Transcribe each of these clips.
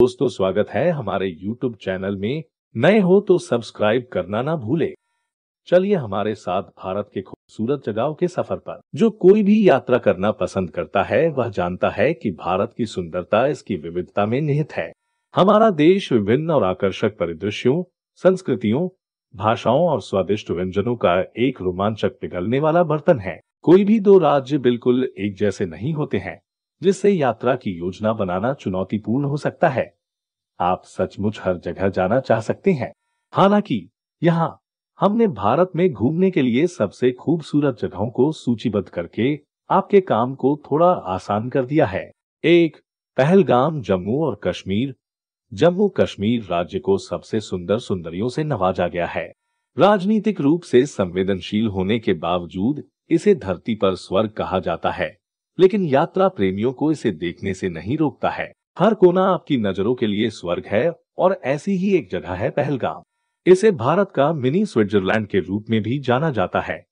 दोस्तों स्वागत है हमारे YouTube चैनल में नए हो तो सब्सक्राइब करना ना भूले चलिए हमारे साथ भारत के खूबसूरत जगहों के सफर पर जो कोई भी यात्रा करना पसंद करता है वह जानता है कि भारत की सुंदरता इसकी विविधता में निहित है हमारा देश विभिन्न और आकर्षक परिदृश्यों संस्कृतियों भाषाओं और स्वादिष्ट व्यंजनों का एक रोमांचक पिघलने वाला बर्तन है कोई भी दो राज्य बिल्कुल एक जैसे नहीं होते हैं जिससे यात्रा की योजना बनाना चुनौतीपूर्ण हो सकता है आप सचमुच हर जगह जाना चाह सकते हैं हालांकि यहाँ हमने भारत में घूमने के लिए सबसे खूबसूरत जगहों को सूचीबद्ध करके आपके काम को थोड़ा आसान कर दिया है एक पहलगाम जम्मू और कश्मीर जम्मू कश्मीर राज्य को सबसे सुंदर सुंदरियों से नवाजा गया है राजनीतिक रूप से संवेदनशील होने के बावजूद इसे धरती पर स्वर्ग कहा जाता है लेकिन यात्रा प्रेमियों को इसे देखने से नहीं रोकता है हर कोना आपकी नजरों के लिए स्वर्ग है और ऐसी ही एक जगह है पहलगाम इसे भारत का मिनी स्विट्जरलैंड के रूप में भी जाना जाता है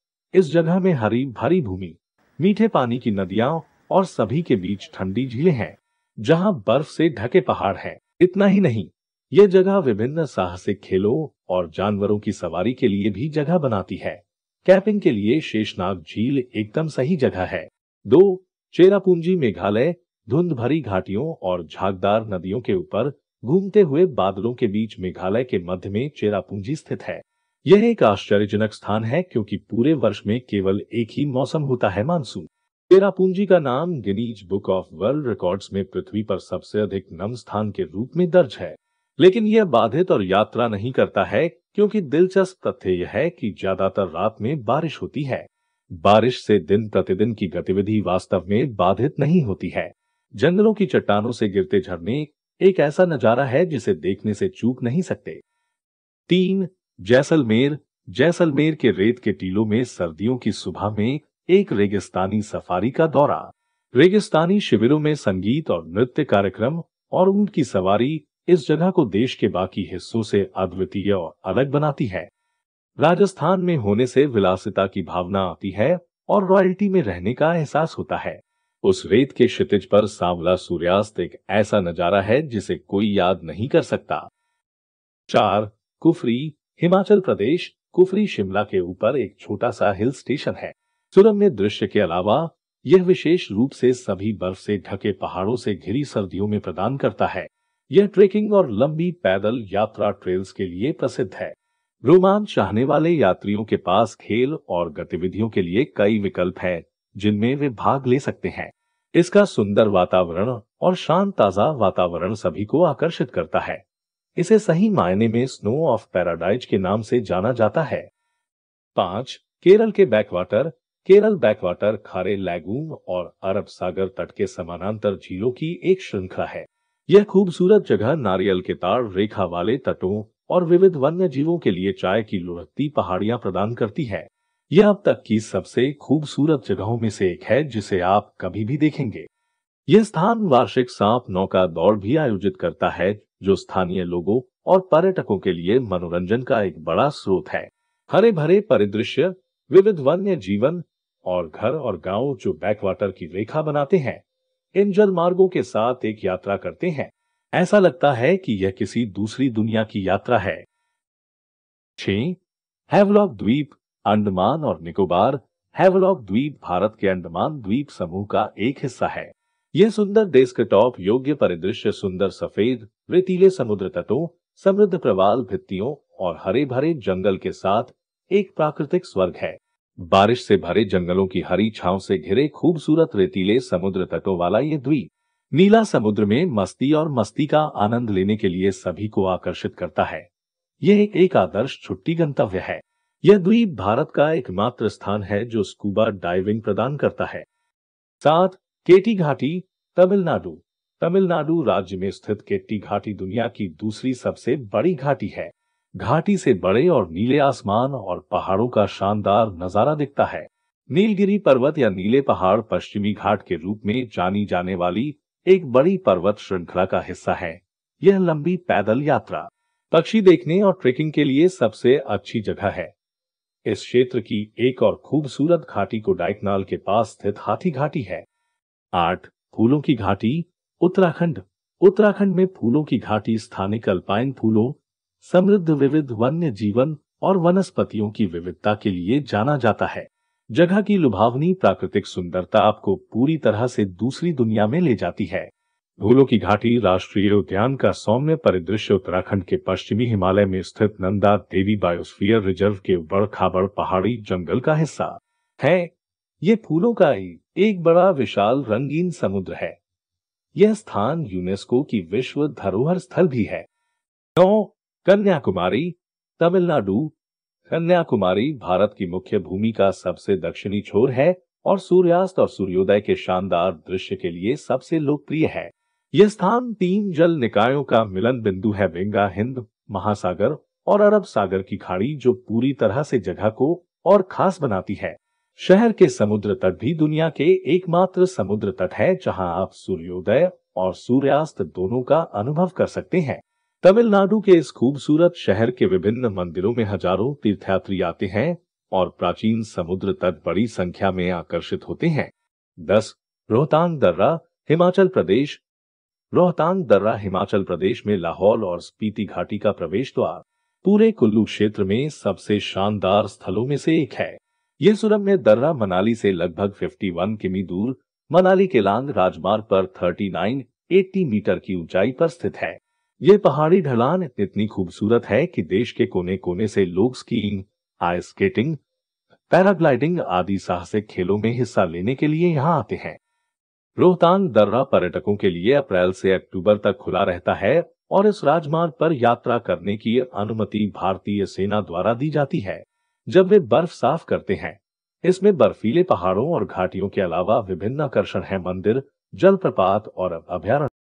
इस जगह में हरी भरी भूमि मीठे पानी की नदियाँ और सभी के बीच ठंडी झीलें हैं जहाँ बर्फ से ढके पहाड़ हैं। इतना ही नहीं ये जगह विभिन्न साहसिक खेलों और जानवरों की सवारी के लिए भी जगह बनाती है कैंपिंग के लिए शेषनाग झील एकदम सही जगह है दो चेरापूंजी मेघालय धुंध भरी घाटियों और झागदार नदियों के ऊपर घूमते हुए बादलों के बीच मेघालय के मध्य में चेरापूंजी स्थित है यह एक आश्चर्यजनक स्थान है क्योंकि पूरे वर्ष में केवल एक ही मौसम होता है मानसून चेरापूंजी का नाम Guinness book of world records में पृथ्वी पर सबसे अधिक नम स्थान के रूप में दर्ज है लेकिन यह बाधित और यात्रा नहीं करता है क्योंकि दिलचस्प तथ्य यह है कि ज्यादातर रात में बारिश होती है बारिश से दिन प्रतिदिन की गतिविधि वास्तव में बाधित नहीं होती है जंगलों की चट्टानों से गिरते झरने एक ऐसा नजारा है जिसे देखने से चूक नहीं सकते तीन जैसलमेर जैसलमेर के रेत के टीलों में सर्दियों की सुबह में एक रेगिस्तानी सफारी का दौरा रेगिस्तानी शिविरों में संगीत और नृत्य कार्यक्रम और ऊंट की सवारी इस जगह को देश के बाकी हिस्सों से अद्वितीय और अलग बनाती है राजस्थान में होने से विलासिता की भावना आती है और रॉयल्टी में रहने का एहसास होता है उस रेत के क्षितिज पर सांवला सूर्यास्त एक ऐसा नजारा है जिसे कोई याद नहीं कर सकता चार कुफरी हिमाचल प्रदेश कुफरी शिमला के ऊपर एक छोटा सा हिल स्टेशन है सुरम्य दृश्य के अलावा यह विशेष रूप से सभी बर्फ से ढके पहाड़ों से घिरी सर्दियों में प्रदान करता है यह ट्रेकिंग और लंबी पैदल यात्रा ट्रेल्स के लिए प्रसिद्ध है रोमांच चाहने वाले यात्रियों के पास खेल और गतिविधियों के लिए कई विकल्प हैं जिनमें वे भाग ले सकते हैं इसका सुंदर वातावरण और शांत ताजा वातावरण सभी को आकर्षित करता है इसे सही मायने में स्नो ऑफ पैराडाइज के नाम से जाना जाता है पांच केरल के बैकवाटर केरल बैकवाटर खारे लैगून और अरब सागर तट के समानांतर झीलों की एक श्रृंखला है यह खूबसूरत जगह नारियल के तार रेखा वाले तटों और विविध वन्य जीवों के लिए चाय की लुढ़कती पहाड़ियां प्रदान करती है यह अब तक की सबसे खूबसूरत जगहों में से एक है जिसे आप कभी भी देखेंगे यह स्थान वार्षिक सांप नौका दौड़ भी आयोजित करता है जो स्थानीय लोगों और पर्यटकों के लिए मनोरंजन का एक बड़ा स्रोत है हरे भरे परिदृश्य विविध वन्य जीवन और घर और गांव जो बैकवाटर की रेखा बनाते हैं इन जल मार्गो के साथ एक यात्रा करते हैं ऐसा लगता है कि यह किसी दूसरी दुनिया की यात्रा है छह हैवलॉक द्वीप अंडमान और निकोबार हैवलॉक द्वीप भारत के अंडमान द्वीप समूह का एक हिस्सा है यह सुंदर देश के टॉप योग्य परिदृश्य सुंदर सफेद रेतीले समुद्र तटों समृद्ध प्रवाल भित्तियों और हरे भरे जंगल के साथ एक प्राकृतिक स्वर्ग है बारिश से भरे जंगलों की हरी छाव से घिरे खूबसूरत रेतीले समुद्र तटों वाला ये द्वीप नीला समुद्र में मस्ती और मस्ती का आनंद लेने के लिए सभी को आकर्षित करता है यह एक आदर्श छुट्टी गंतव्य है यह द्वीप भारत का एकमात्र स्थान है जो स्कूबा डाइविंग प्रदान करता है साथ केटी घाटी तमिलनाडु तमिलनाडु राज्य में स्थित केटी घाटी दुनिया की दूसरी सबसे बड़ी घाटी है घाटी से बड़े और नीले आसमान और पहाड़ों का शानदार नजारा दिखता है नीलगिरी पर्वत या नीले पहाड़ पश्चिमी घाट के रूप में जानी जाने वाली एक बड़ी पर्वत श्रृंखला का हिस्सा है यह लंबी पैदल यात्रा पक्षी देखने और ट्रेकिंग के लिए सबसे अच्छी जगह है इस क्षेत्र की एक और खूबसूरत घाटी को डाइकनाल के पास स्थित हाथी घाटी है आठ फूलों की घाटी उत्तराखंड उत्तराखंड में फूलों की घाटी स्थानिक अल्पाइन फूलों समृद्ध विविध वन्य जीवन और वनस्पतियों की विविधता के लिए जाना जाता है जगह की लुभावनी प्राकृतिक सुंदरता आपको पूरी तरह से दूसरी दुनिया में ले जाती है धूलों की घाटी राष्ट्रीय उद्यान का सौम्य परिदृश्य उत्तराखंड के पश्चिमी हिमालय में स्थित नंदा देवी बायोस्फीयर रिजर्व के बड़ खाबड़ पहाड़ी जंगल का हिस्सा है ये फूलों का ही एक बड़ा विशाल रंगीन समुद्र है यह स्थान यूनेस्को की विश्व धरोहर स्थल भी है नौ कन्याकुमारी तमिलनाडु कन्याकुमारी भारत की मुख्य भूमि का सबसे दक्षिणी छोर है और सूर्यास्त और सूर्योदय के शानदार दृश्य के लिए सबसे लोकप्रिय है यह स्थान तीन जल निकायों का मिलन बिंदु है बेंगा हिंद महासागर और अरब सागर की खाड़ी जो पूरी तरह से जगह को और खास बनाती है शहर के समुद्र तट भी दुनिया के एकमात्र समुद्र तट है जहां आप सूर्योदय और सूर्यास्त दोनों का अनुभव कर सकते हैं तमिलनाडु के इस खूबसूरत शहर के विभिन्न मंदिरों में हजारों तीर्थयात्री आते हैं और प्राचीन समुद्र तट बड़ी संख्या में आकर्षित होते हैं दस रोहतांग दर्रा हिमाचल प्रदेश रोहतांग दर्रा हिमाचल प्रदेश में लाहौल और स्पीति घाटी का प्रवेश द्वार पूरे कुल्लू क्षेत्र में सबसे शानदार स्थलों में से एक है ये सुरम में दर्रा मनाली से लगभग 51 किमी दूर मनाली के लांग राजमार्ग पर 39, 80 मीटर की ऊंचाई पर स्थित है ये पहाड़ी ढलान इतनी खूबसूरत है कि देश के कोने कोने से लोग स्कीइंग आइस स्केटिंग पैराग्लाइडिंग आदि साहसिक खेलों में हिस्सा लेने के लिए यहाँ आते हैं रोहतांग दर्रा पर्यटकों के लिए अप्रैल से अक्टूबर तक खुला रहता है और इस राजमार्ग पर यात्रा करने की अनुमति भारतीय सेना द्वारा दी जाती है जब वे बर्फ साफ करते हैं इसमें बर्फीले पहाड़ों और घाटियों के अलावा विभिन्न आकर्षण है मंदिर जलप्रपात और अभ्यारण्य